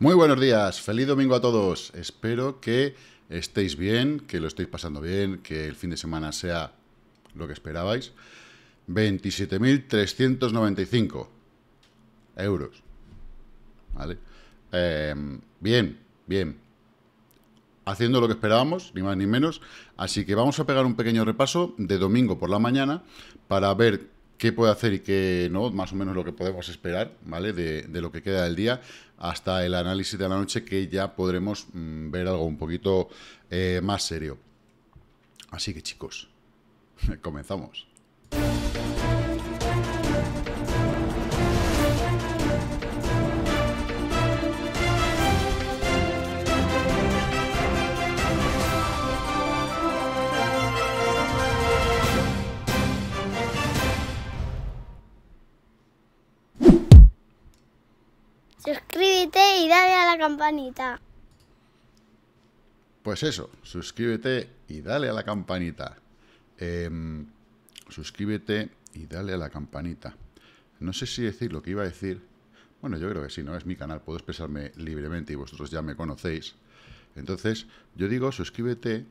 Muy buenos días, feliz domingo a todos. Espero que estéis bien, que lo estéis pasando bien, que el fin de semana sea lo que esperabais. 27.395 euros. ¿Vale? Em, bien, bien. Haciendo lo que esperábamos, ni más ni menos. Así que vamos a pegar un pequeño repaso de domingo por la mañana para ver qué puede hacer y qué no, más o menos lo que podemos esperar, ¿vale? De, lo que queda del día hasta el análisis de la noche que ya podremos mm, ver algo un poquito eh, más serio. Así que chicos, comenzamos. campanita. Pues eso, suscríbete y dale a la campanita. Em, suscríbete y dale a la campanita. No sé si decir lo que iba a decir. Bueno, yo creo que si ¿no? Es mi canal, puedo expresarme libremente y vosotros ya me conocéis. Entonces, yo digo suscríbete,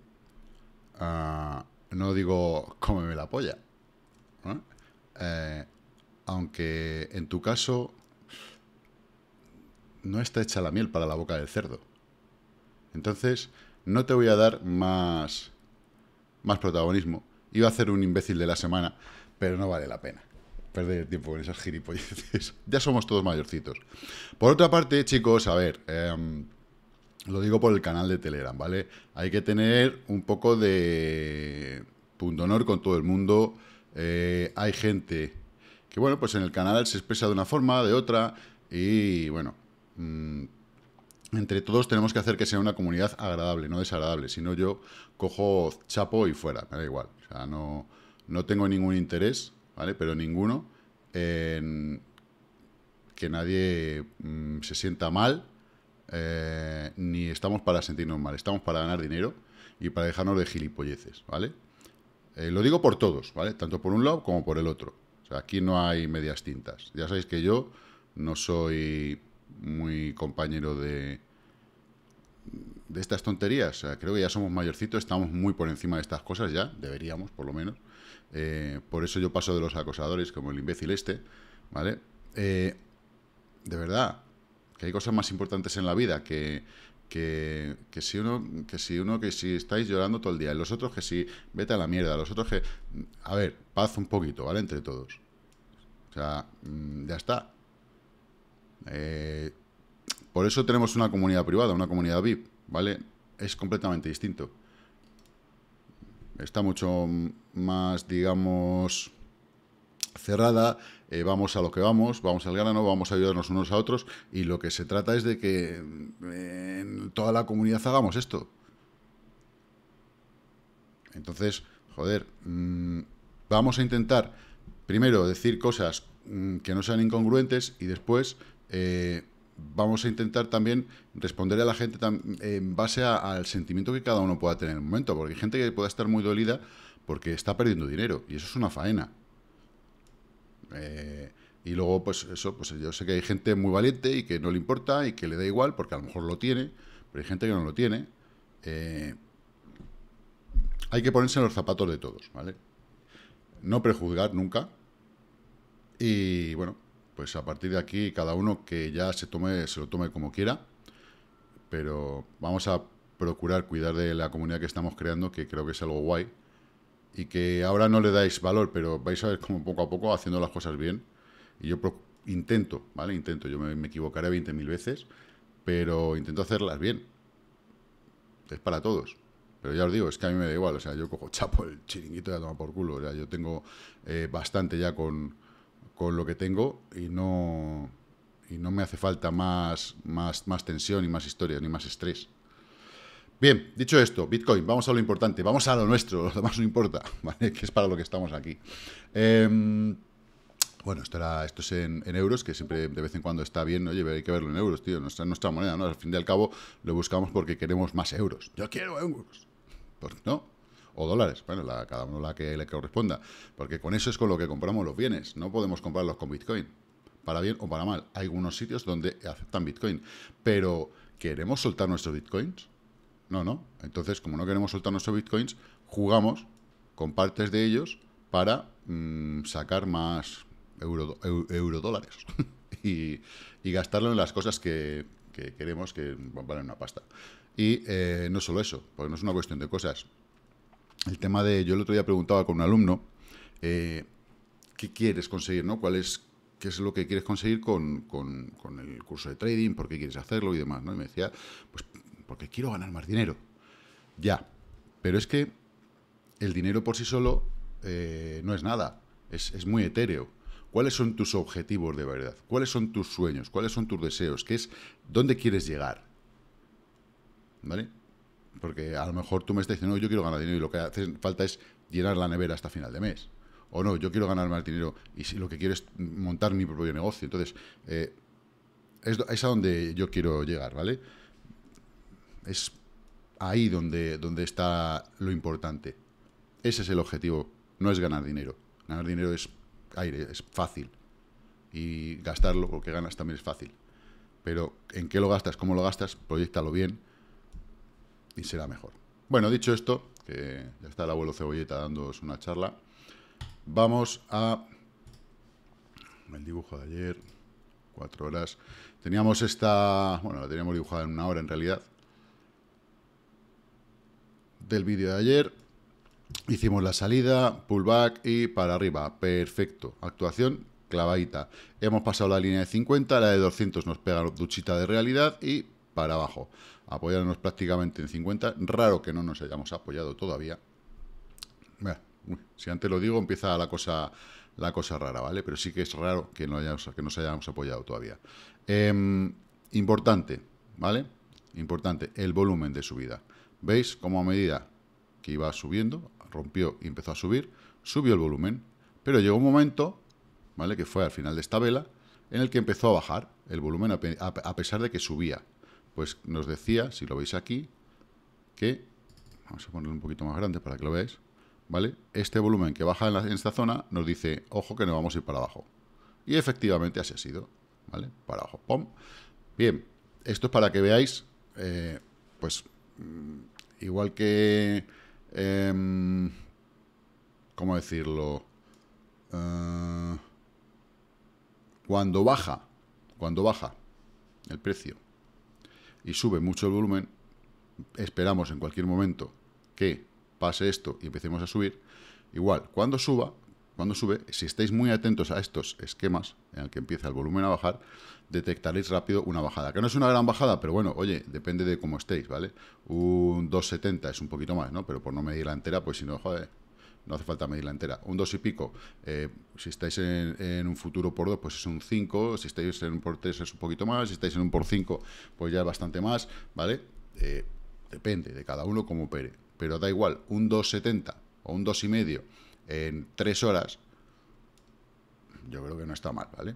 no digo me la polla. Eh, aunque en tu caso no está hecha la miel para la boca del cerdo. Entonces, no te voy a dar más, más protagonismo. Iba a hacer un imbécil de la semana, pero no vale la pena perder tiempo con esas gilipolleces. ya somos todos mayorcitos. Por otra parte, chicos, a ver, em, lo digo por el canal de Telegram, ¿vale? Hay que tener un poco de punto honor con todo el mundo. Eh, hay gente que, bueno, pues en el canal se expresa de una forma, de otra, y bueno, Mm, entre todos tenemos que hacer que sea una comunidad agradable, no desagradable. Si no, yo cojo chapo y fuera, me da igual. no, no tengo ningún interés, ¿vale? Pero ninguno en que nadie mm, se sienta mal, eh, ni estamos para sentirnos mal, estamos para ganar dinero y para dejarnos de gilipolleces, ¿vale? Eh, lo digo por todos, ¿vale? Tanto por un lado como por el otro. aquí no hay medias tintas. Ya sabéis que yo no soy muy compañero de, de estas tonterías. creo que ya somos mayorcitos, estamos muy por encima de estas cosas ya, deberíamos por lo menos. Eh, por eso yo paso de los acosadores como el imbécil este, ¿vale? Eh, de verdad, que hay cosas más importantes en la vida que, que, que, si uno que si uno que si estáis llorando todo el día, y los otros que si vete a la mierda, los otros que... A ver, paz un poquito, ¿vale? Entre todos. O sea, mm, ya está. Eh, por eso tenemos una comunidad privada, una comunidad VIP, ¿vale? Es completamente distinto. Está mucho más, digamos, cerrada, eh, vamos a lo que vamos, vamos al grano, vamos a ayudarnos unos a otros y lo que se trata es de que eh, en toda la comunidad hagamos esto. Entonces, joder, mm, vamos a intentar primero decir cosas mm, que no sean incongruentes y después eh, vamos a intentar también responder a la gente en base al sentimiento que cada uno pueda tener en el momento, porque hay gente que pueda estar muy dolida porque está perdiendo dinero, y eso es una faena. Eh, y luego, pues eso, pues yo sé que hay gente muy valiente y que no le importa y que le da igual, porque a lo mejor lo tiene, pero hay gente que no lo tiene. Eh, hay que ponerse en los zapatos de todos, ¿vale? No prejuzgar nunca. Y bueno, pues a partir de aquí cada uno que ya se tome, se lo tome como quiera, pero vamos a procurar cuidar de la comunidad que estamos creando, que creo que es algo guay, y que ahora no le dais valor, pero vais a ver como poco a poco haciendo las cosas bien, y yo intento, ¿vale? Intento, yo me, me equivocaré 20.000 veces, pero intento hacerlas bien. Es para todos. Pero ya os digo, es que a mí me da igual, o sea, yo cojo chapo el chiringuito ya toma por culo, o sea, yo tengo eh, bastante ya con, con lo que tengo y no, y no me hace falta más, más, más tensión y más historia, ni más estrés. Bien, dicho esto, Bitcoin, vamos a lo importante, vamos a lo nuestro, lo demás no importa, ¿vale? que es para lo que estamos aquí. Em, bueno, esto, esto es en, euros, que siempre de vez en cuando está bien, oye, hay que verlo en euros, tío, nuestra, nuestra moneda, ¿no? Al fin y al cabo lo buscamos porque queremos más euros. Yo quiero euros. Pues no? o dólares, bueno, la, cada uno la que le corresponda, porque con eso es con lo que compramos los bienes, no podemos comprarlos con Bitcoin, para bien o para mal. Hay algunos sitios donde aceptan Bitcoin, pero ¿queremos soltar nuestros Bitcoins? No, no. Entonces, como no queremos soltar nuestros Bitcoins, jugamos con partes de ellos para mm, sacar más euro, dólares y, gastarlo en las cosas que, queremos que valen una pasta. Y eh, no solo eso, porque no es una cuestión de cosas el tema de, yo el otro día preguntaba con un alumno, eh, ¿qué quieres conseguir? ¿no? ¿Cuál es, ¿Qué es lo que quieres conseguir con, el curso de trading? ¿Por qué quieres hacerlo y demás? ¿no? Y me decía, pues porque quiero ganar más dinero. Ya, pero es que el dinero por sí solo eh, no es nada, es, es muy etéreo. ¿Cuáles son tus objetivos de verdad? ¿Cuáles son tus sueños? ¿Cuáles son tus deseos? ¿Qué es dónde quieres llegar? ¿Vale? Porque a lo mejor tú me estás diciendo, no, yo quiero ganar dinero y lo que hace falta es llenar la nevera hasta final de mes. O no, yo quiero ganar más dinero y si lo que quiero es montar mi propio negocio. Entonces, eh, es, a donde yo quiero llegar, ¿vale? Es ahí donde, donde está lo importante. Ese es el objetivo, no es ganar dinero. Ganar dinero es aire, es fácil. Y gastarlo, porque ganas también es fácil. Pero en qué lo gastas, cómo lo gastas, proyectalo bien y será mejor. Bueno, dicho esto, que ya está el abuelo Cebolleta dándoos una charla, vamos a el dibujo de ayer, cuatro horas. Teníamos esta, bueno, la teníamos dibujada en una hora en realidad, del vídeo de ayer. Hicimos la salida, pullback y para arriba. Perfecto. Actuación clavadita. Hemos pasado la línea de 50, la de 200 nos pega duchita de realidad y para abajo. Apoyarnos prácticamente en 50. Raro que no nos hayamos apoyado todavía. si antes lo digo, empieza la cosa, la cosa rara, ¿vale? Pero sí que es raro que, no que nos hayamos apoyado todavía. Em, importante, ¿vale? Importante, el volumen de subida. ¿Veis cómo a medida que iba subiendo, rompió y empezó a subir, subió el volumen, pero llegó un momento, ¿vale? Que fue al final de esta vela, en el que empezó a bajar el volumen a pesar de que subía. Pues nos decía, si lo veis aquí, que, vamos a ponerlo un poquito más grande para que lo veáis, ¿vale? Este volumen que baja en, esta zona nos dice, ojo que no vamos a ir para abajo. Y efectivamente así ha sido, ¿vale? Para abajo, Bien, esto es para que veáis, eh, pues, mm, igual que, em, ¿cómo decirlo? Eh, cuando baja, cuando baja el precio y sube mucho el volumen, esperamos en cualquier momento que pase esto y empecemos a subir. Igual, cuando suba, cuando sube, si estáis muy atentos a estos esquemas en el que empieza el volumen a bajar, detectaréis rápido una bajada. Que no es una gran bajada, pero bueno, oye, depende de cómo estéis, ¿vale? Un 2,70 es un poquito más, ¿no? Pero por no medir la entera, pues si no, joder, no hace falta medirla entera. Un 2 y pico, eh, pues si estáis en, un futuro por 2, pues es un 5, si estáis en un por 3 es un poquito más, si estáis en un por 5, pues ya es bastante más, ¿vale? Eh, depende de cada uno cómo opere, pero da igual, un 2,70 o un 2,5 en 3 horas, yo creo que no está mal, ¿vale?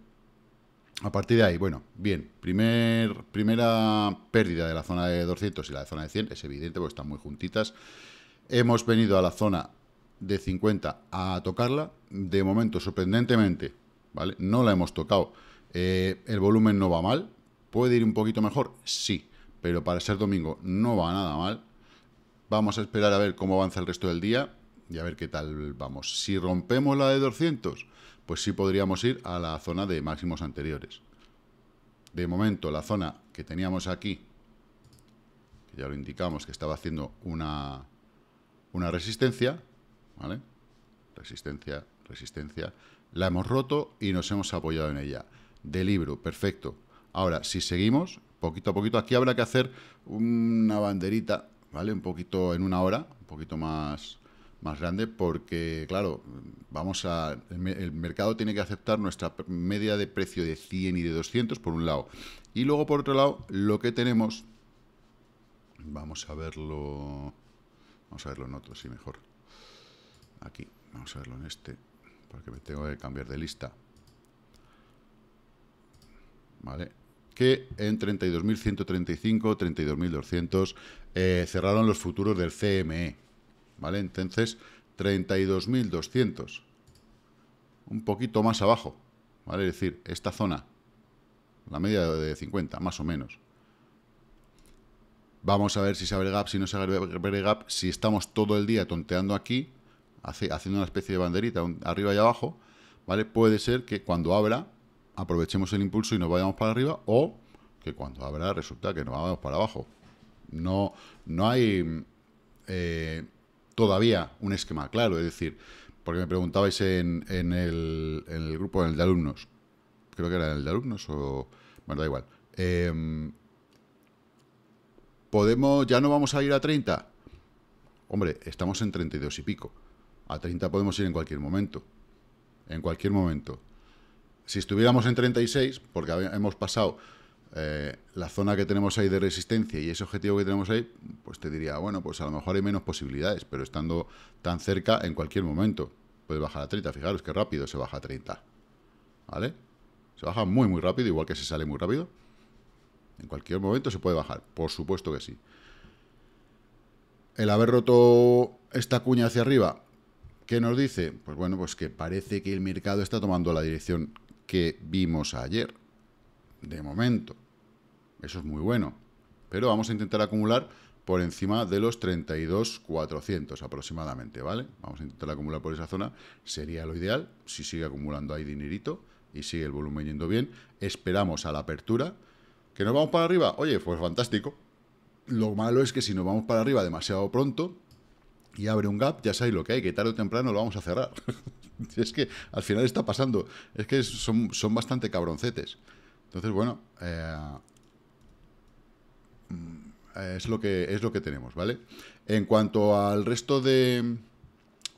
A partir de ahí, bueno, bien, primer, primera pérdida de la zona de 200 y la de zona de 100, es evidente porque están muy juntitas. Hemos venido a la zona de 50 a tocarla. De momento, sorprendentemente, ¿vale? No la hemos tocado. Eh, el volumen no va mal. ¿Puede ir un poquito mejor? Sí. Pero para ser domingo no va nada mal. Vamos a esperar a ver cómo avanza el resto del día y a ver qué tal vamos. Si rompemos la de 200, pues sí podríamos ir a la zona de máximos anteriores. De momento, la zona que teníamos aquí, ya lo indicamos, que estaba haciendo una, una resistencia, ¿vale? Resistencia, resistencia. La hemos roto y nos hemos apoyado en ella. De libro, perfecto. Ahora, si seguimos, poquito a poquito, aquí habrá que hacer una banderita, ¿vale? Un poquito en una hora, un poquito más, más grande, porque, claro, vamos a. El, mercado tiene que aceptar nuestra media de precio de 100 y de 200, por un lado. Y luego, por otro lado, lo que tenemos. Vamos a verlo. Vamos a verlo en otro, sí, mejor. Aquí, vamos a verlo en este, porque me tengo que cambiar de lista. ¿Vale? Que en 32.135, 32.200 eh, cerraron los futuros del CME. ¿Vale? Entonces, 32.200. Un poquito más abajo. ¿Vale? Es decir, esta zona, la media de 50, más o menos. Vamos a ver si se abre gap, si no se abre gap, si estamos todo el día tonteando aquí, haciendo una especie de banderita arriba y abajo, ¿vale? Puede ser que cuando abra aprovechemos el impulso y nos vayamos para arriba o que cuando abra resulta que nos vamos para abajo. No, no hay eh, todavía un esquema claro, es decir, porque me preguntabais en, el, grupo de alumnos, creo que era en el de alumnos o... Bueno, da igual. Em, ¿Podemos, ya no vamos a ir a 30? Hombre, estamos en 32 y pico. A 30 podemos ir en cualquier momento. En cualquier momento. Si estuviéramos en 36, porque hemos pasado eh, la zona que tenemos ahí de resistencia y ese objetivo que tenemos ahí, pues te diría, bueno, pues a lo mejor hay menos posibilidades, pero estando tan cerca, en cualquier momento puede bajar a 30. Fijaros que rápido se baja a 30. ¿Vale? Se baja muy, muy rápido, igual que se sale muy rápido. En cualquier momento se puede bajar, por supuesto que sí. El haber roto esta cuña hacia arriba, ¿Qué nos dice? Pues bueno, pues que parece que el mercado está tomando la dirección que vimos ayer. De momento. Eso es muy bueno. Pero vamos a intentar acumular por encima de los 32.400 aproximadamente, ¿vale? Vamos a intentar acumular por esa zona, sería lo ideal, si sigue acumulando ahí dinerito y sigue el volumen yendo bien, esperamos a la apertura, que nos vamos para arriba, oye, pues fantástico, lo malo es que si nos vamos para arriba demasiado pronto, y abre un gap, ya sabéis lo que hay, que tarde o temprano lo vamos a cerrar. es que al final está pasando, es que son, bastante cabroncetes. Entonces, bueno, eh, mm, es, lo que, es lo que tenemos, ¿vale? En cuanto al resto de,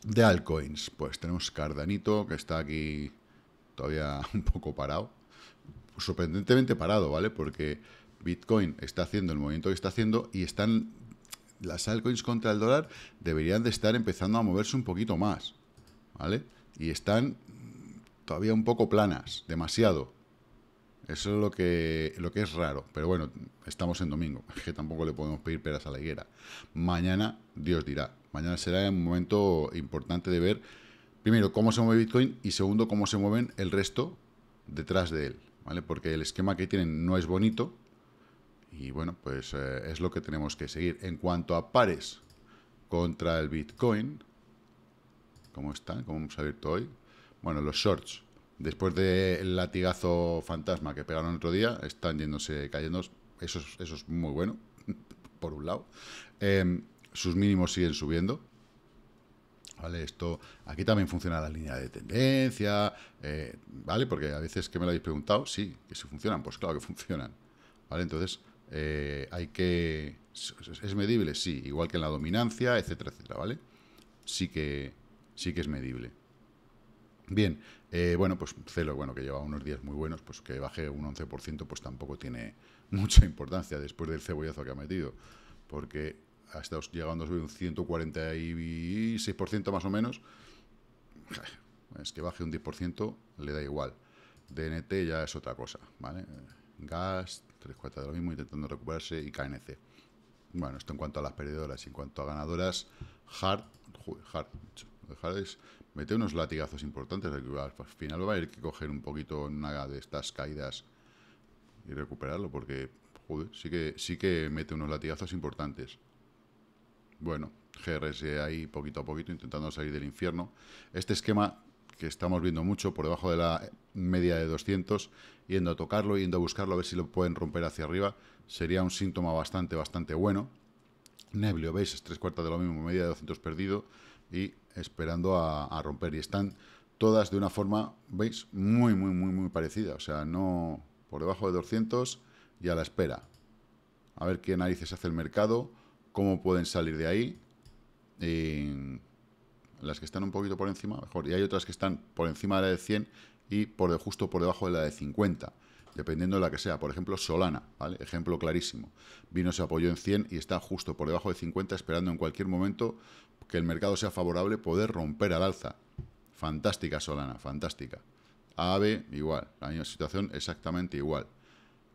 de altcoins, pues tenemos Cardanito, que está aquí todavía un poco parado. sorprendentemente parado, ¿vale? Porque Bitcoin está haciendo el movimiento que está haciendo y están las altcoins contra el dólar deberían de estar empezando a moverse un poquito más, ¿vale? Y están todavía un poco planas, demasiado. Eso es lo que, lo que es raro. Pero bueno, estamos en domingo. que tampoco le podemos pedir peras a la higuera. Mañana, Dios dirá. Mañana será un momento importante de ver, primero, cómo se mueve Bitcoin y segundo, cómo se mueven el resto detrás de él. ¿vale? Porque el esquema que tienen no es bonito, y bueno, pues eh, es lo que tenemos que seguir. En cuanto a pares contra el Bitcoin, ¿cómo están? ¿Cómo hemos abierto hoy? Bueno, los shorts, después del latigazo fantasma que pegaron otro día, están yéndose, cayendo. Eso es, eso es muy bueno, por un lado. Em, sus mínimos siguen subiendo. ¿Vale? Esto, aquí también funciona la línea de tendencia, eh, ¿vale? Porque a veces que me lo habéis preguntado, sí, que si funcionan, pues claro que funcionan, ¿vale? Entonces, eh, hay que... ¿Es medible? Sí, igual que en la dominancia, etcétera, etcétera, ¿vale? Sí que, sí que es medible. Bien, eh, bueno, pues Celo, bueno, que lleva unos días muy buenos, pues que baje un 11%, pues tampoco tiene mucha importancia después del cebollazo que ha metido, porque ha estado llegando a subir un 146% más o menos. Es que baje un 10%, le da igual. DNT ya es otra cosa, ¿vale? Gas, 3, 4 de lo mismo, intentando recuperarse y KNC. Bueno, esto en cuanto a las perdedoras. y En cuanto a ganadoras, Hard, Hard, es, mete unos latigazos importantes. Al final va a haber que coger un poquito nada de estas caídas y recuperarlo, porque, joder, sí que, sí que mete unos latigazos importantes. Bueno, GRS ahí poquito a poquito intentando salir del infierno. Este esquema que estamos viendo mucho, por debajo de la media de 200, yendo a tocarlo, yendo a buscarlo, a ver si lo pueden romper hacia arriba, sería un síntoma bastante, bastante bueno. Neblio, veis, es tres cuartas de lo mismo, media de 200 perdido y esperando a, romper. Y están todas de una forma, veis, muy, muy, muy, muy parecida. O sea, no por debajo de 200 y a la espera. A ver qué narices hace el mercado, cómo pueden salir de ahí. Las que están un poquito por encima, mejor. Y hay otras que están por encima de la de 100 y por justo por debajo de la de 50, dependiendo de la que sea. Por ejemplo, Solana, ¿vale? Ejemplo clarísimo. Vino, se apoyó en 100 y está justo por debajo de 50, esperando en cualquier momento que el mercado sea favorable, poder romper al alza. Fantástica Solana, fantástica. AVE, igual. La misma situación, exactamente igual.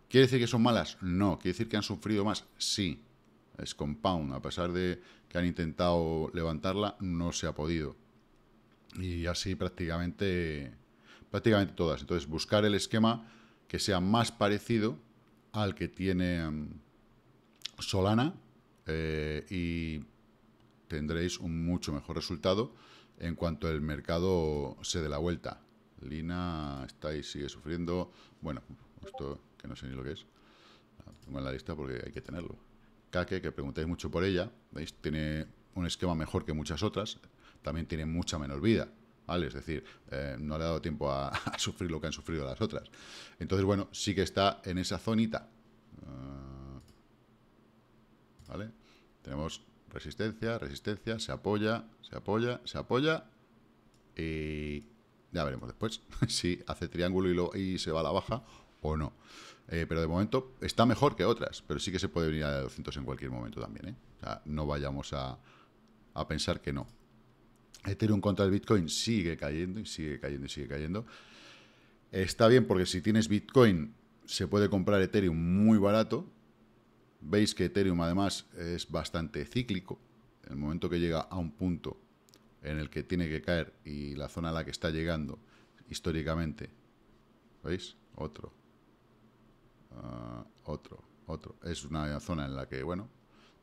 ¿Quiere decir que son malas? No. ¿Quiere decir que han sufrido más? Sí. Es compound. A pesar de que han intentado levantarla, no se ha podido. Y así prácticamente, prácticamente todas. Entonces, buscar el esquema que sea más parecido al que tiene mm, Solana eh, y tendréis un mucho mejor resultado en cuanto el mercado se dé la vuelta. Lina está sigue sufriendo. Bueno, esto que no sé ni lo que es. Pongo en la lista porque hay que tenerlo que preguntáis mucho por ella, ¿veis? Tiene un esquema mejor que muchas otras, también tiene mucha menos vida, ¿vale? Es decir, eh, no le ha dado tiempo a, sufrir lo que han sufrido las otras. Entonces, bueno, sí que está en esa zonita. Ah, ¿Vale? Tenemos resistencia, resistencia, se apoya, se apoya, se apoya. Y ya veremos después si hace triángulo y, lo, y se va a la baja o no. Eh, pero de momento está mejor que otras, pero sí que se puede venir a 200 en cualquier momento también. ¿eh? O sea, no vayamos a, a pensar que no. Ethereum contra el Bitcoin sigue cayendo y sigue cayendo y sigue cayendo. Está bien porque si tienes Bitcoin se puede comprar Ethereum muy barato. Veis que Ethereum además es bastante cíclico. En el momento que llega a un punto en el que tiene que caer y la zona a la que está llegando históricamente, ¿veis? Otro, Ah, otro, otro. Es una zona en la que, bueno,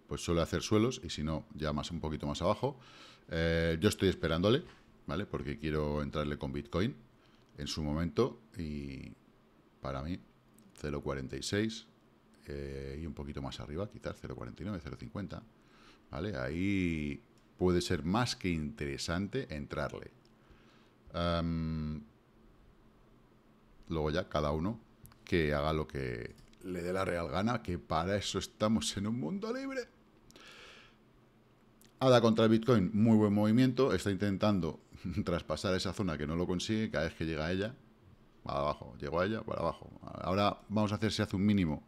pues suele hacer suelos y si no, ya más un poquito más abajo. Eh, yo estoy esperándole, ¿vale? Porque quiero entrarle con Bitcoin en su momento y para mí 0.46 eh, y un poquito más arriba, quizás 0.49, 0.50, ¿vale? Ahí puede ser más que interesante entrarle. Em, luego ya cada uno que haga lo que le dé la real gana, que para eso estamos en un mundo libre. ADA contra el Bitcoin, muy buen movimiento, está intentando traspasar esa zona que no lo consigue cada vez que llega a ella, para abajo, llegó a ella, para abajo. Ahora vamos a hacer, se hace un mínimo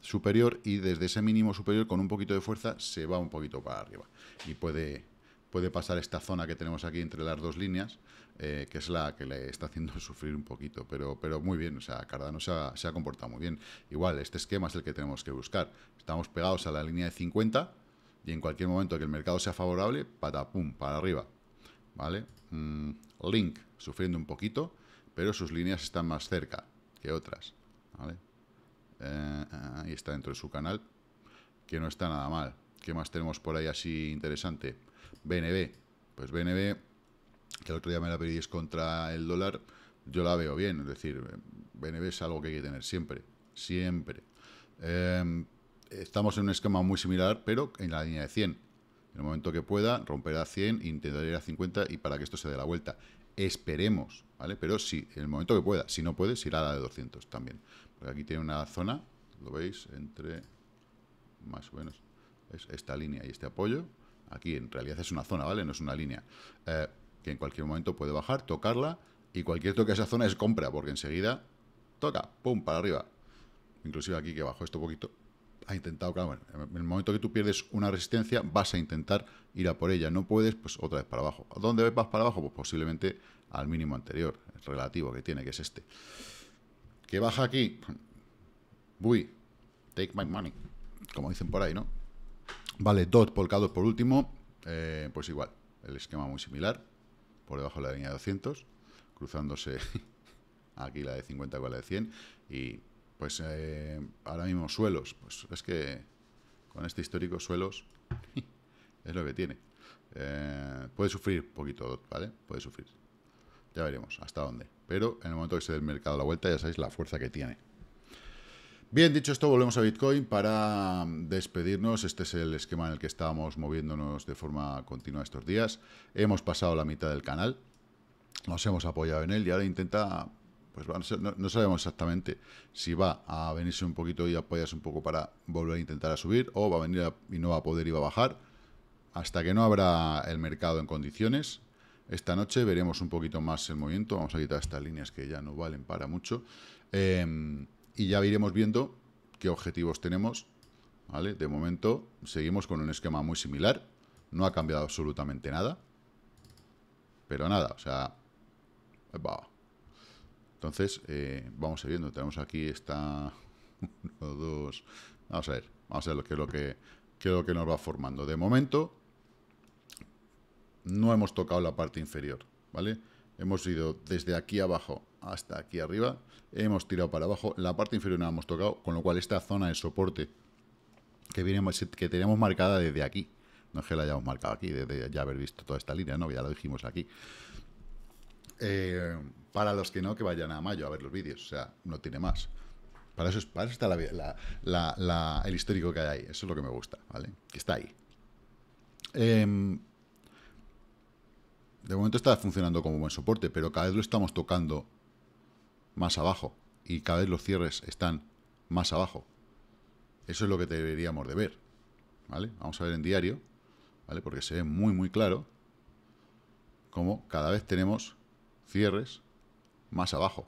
superior y desde ese mínimo superior con un poquito de fuerza se va un poquito para arriba y puede puede pasar esta zona que tenemos aquí entre las dos líneas, eh, que es la que le está haciendo sufrir un poquito, pero, pero muy bien, o sea, Cardano se ha, se ha, comportado muy bien. Igual, este esquema es el que tenemos que buscar. Estamos pegados a la línea de 50 y en cualquier momento que el mercado sea favorable, patapum, para arriba, ¿vale? Mm, Link sufriendo un poquito, pero sus líneas están más cerca que otras, ¿vale? Eh, eh, ahí está dentro de su canal, que no está nada mal. ¿Qué más tenemos por ahí así interesante? BNB, pues BNB, que el otro día me la pedís contra el dólar, yo la veo bien, es decir, BNB es algo que hay que tener siempre, siempre. Em, estamos en un esquema muy similar, pero en la línea de 100. En el momento que pueda, a 100, intentar ir a 50 y para que esto se dé la vuelta. Esperemos, ¿vale? Pero sí, en el momento que pueda. Si no puedes, irá a la de 200 también. Porque aquí tiene una zona, lo veis, entre más o menos es esta línea y este apoyo aquí en realidad es una zona, ¿vale? No es una línea, eh, que en cualquier momento puede bajar, tocarla, y cualquier toque a esa zona es compra, porque enseguida toca, pum, para arriba. Inclusive aquí que bajó esto poquito, ha intentado, claro, en el momento que tú pierdes una resistencia, vas a intentar ir a por ella. No puedes, pues otra vez para abajo. ¿Dónde vas para abajo? Pues posiblemente al mínimo anterior, el relativo que tiene, que es este. Que baja aquí? Uy, take my money, como dicen por ahí, ¿no? Vale, DOT, Polkadot por último, eh, pues igual, el esquema muy similar, por debajo de la línea de 200, cruzándose aquí la de 50 con la de 100, y pues eh, ahora mismo suelos, pues es que con este histórico suelos es lo que tiene. Eh, puede sufrir poquito ¿vale? Puede sufrir. Ya veremos hasta dónde. Pero en el momento que se dé el mercado la vuelta, ya sabéis la fuerza que tiene. Bien, dicho esto, volvemos a Bitcoin para mm, despedirnos. Este es el esquema en el que estábamos moviéndonos de forma continua estos días. Hemos pasado la mitad del canal, nos hemos apoyado en él y ahora intenta, pues no, sabemos exactamente si va a venirse un poquito y apoyarse un poco para volver a intentar a subir o va a venir y no va a poder y va a bajar. Hasta que no habrá el mercado en condiciones, esta noche veremos un poquito más el movimiento. Vamos a quitar estas líneas que ya no valen para mucho. Em, y ya iremos viendo qué objetivos tenemos. ¿vale? De momento seguimos con un esquema muy similar. No ha cambiado absolutamente nada. Pero nada, o sea... Entonces, eh, vamos a ir viendo. Tenemos aquí esta... Uno, dos... Vamos a ver. Vamos a ver qué es lo que, qué es lo que nos va formando. De momento, no hemos tocado la parte inferior, ¿vale? Hemos ido desde aquí abajo hasta aquí arriba. Hemos tirado para abajo. La parte inferior no la hemos tocado, con lo cual esta zona de soporte que, viene, que tenemos marcada desde aquí. No es que la hayamos marcado aquí, desde ya haber visto toda esta línea, ¿no? Ya lo dijimos aquí. Eh, para los que no, que vayan a mayo a ver los vídeos. O sea, no tiene más. Para eso, para está el histórico que hay ahí. Eso es lo que me gusta, ¿vale? Que está ahí. Em, de momento está funcionando como buen soporte, pero cada vez lo estamos tocando más abajo y cada vez los cierres están más abajo. Eso es lo que deberíamos de ver, ¿vale? Vamos a ver en diario, ¿vale? Porque se ve muy, muy claro cómo cada vez tenemos cierres más abajo.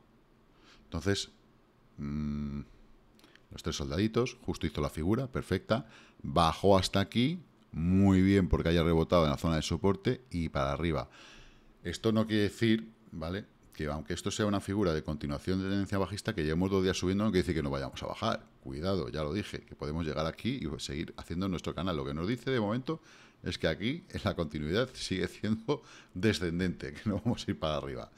Entonces, mm, los tres soldaditos, justo hizo la figura, perfecta, bajó hasta aquí, muy bien porque haya rebotado en la zona de soporte y para arriba. Esto no quiere decir, ¿vale? Que aunque esto sea una figura de continuación de tendencia bajista, que llevemos dos días subiendo, no quiere decir que no vayamos a bajar. Cuidado, ya lo dije, que podemos llegar aquí y pues seguir haciendo nuestro canal. Lo que nos dice de momento es que aquí en la continuidad sigue siendo descendente, que no vamos a ir para arriba.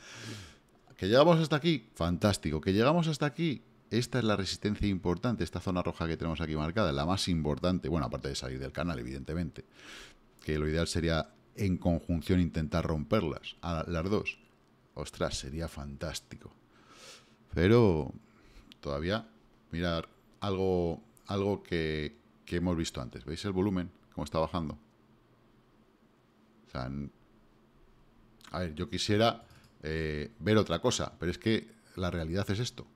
¿Que llegamos hasta aquí? Fantástico. ¿Que llegamos hasta aquí? Esta es la resistencia importante, esta zona roja que tenemos aquí marcada, la más importante, bueno, aparte de salir del canal, evidentemente, que lo ideal sería en conjunción intentar romperlas, a las dos. Ostras, sería fantástico. Pero todavía, mirar algo, algo que, hemos visto antes. ¿Veis el volumen? Cómo está bajando. a ver, yo quisiera eh, ver otra cosa, pero es que la realidad es esto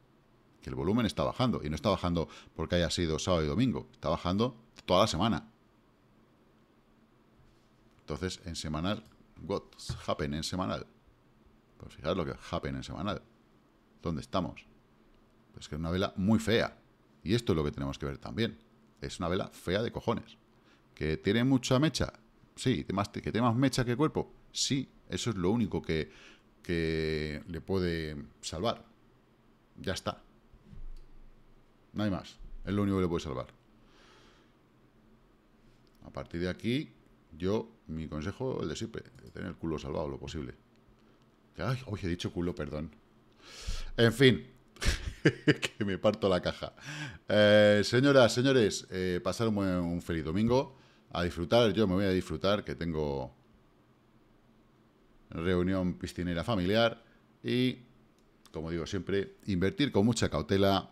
que el volumen está bajando. Y no está bajando porque haya sido sábado y domingo, está bajando toda la semana. Entonces, en semanal, what happen en semanal? Pues fijaros lo que happen en semanal. ¿Dónde estamos? Pues que es una vela muy fea. Y esto es lo que tenemos que ver también. Es una vela fea de cojones. ¿Que tiene mucha mecha? Sí. ¿Que tiene más mecha que cuerpo? Sí. Eso es lo único que, que le puede salvar. Ya está. No hay más. Es lo único que le puede salvar. A partir de aquí, yo, mi consejo, el de siempre, tener el culo salvado lo posible. Ay, hoy he dicho culo, perdón. En fin, que me parto la caja. Eh, señoras, señores, eh, pasar un feliz domingo. A disfrutar, yo me voy a disfrutar, que tengo reunión piscinera familiar. Y, como digo siempre, invertir con mucha cautela